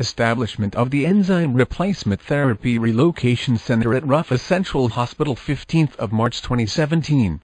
Establishment of the Enzyme Replacement Therapy Relocation Center at Ruffa Central Hospital 15th of March 2017